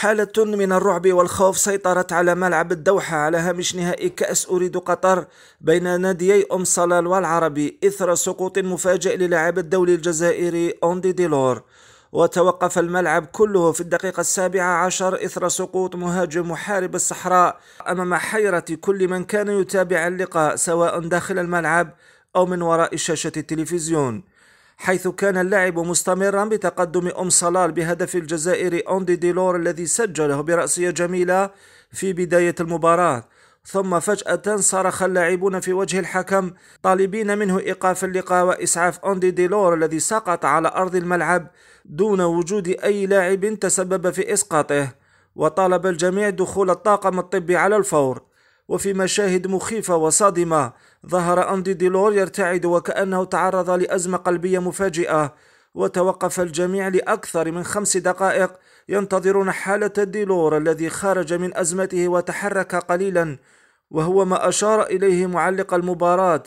حالة من الرعب والخوف سيطرت على ملعب الدوحة على هامش نهائي كأس أريد قطر بين ناديي أم صلال والعربي إثر سقوط مفاجئ للاعب الدولي الجزائري أوندي ديلور وتوقف الملعب كله في الدقيقة السابعة عشر إثر سقوط مهاجم محارب الصحراء أمام حيرة كل من كان يتابع اللقاء سواء داخل الملعب أو من وراء شاشة التلفزيون حيث كان اللاعب مستمرا بتقدم أم صلال بهدف الجزائري أوندي ديلور الذي سجله برأسية جميلة في بداية المباراة ثم فجأة صرخ اللاعبون في وجه الحكم طالبين منه إيقاف اللقاء وإسعاف أوندي ديلور الذي سقط على أرض الملعب دون وجود أي لاعب تسبب في إسقاطه وطالب الجميع دخول الطاقم الطبي على الفور وفي مشاهد مخيفة وصادمة ظهر أندي ديلور يرتعد وكأنه تعرض لأزمة قلبية مفاجئة وتوقف الجميع لأكثر من خمس دقائق ينتظرون حالة ديلور الذي خرج من أزمته وتحرك قليلا وهو ما أشار إليه معلق المباراة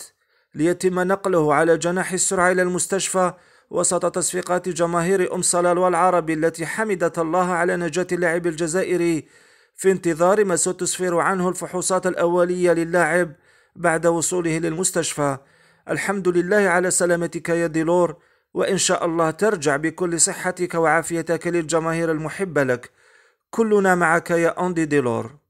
ليتم نقله على جناح السرعة إلى المستشفى وسط تصفيقات جماهير أم صلال والعربي التي حمدت الله على نجاة اللاعب الجزائري في انتظار ما ستسفر عنه الفحوصات الأولية للاعب بعد وصوله للمستشفى الحمد لله على سلامتك يا ديلور وإن شاء الله ترجع بكل صحتك وعافيتك للجماهير المحبة لك كلنا معك يا أندي ديلور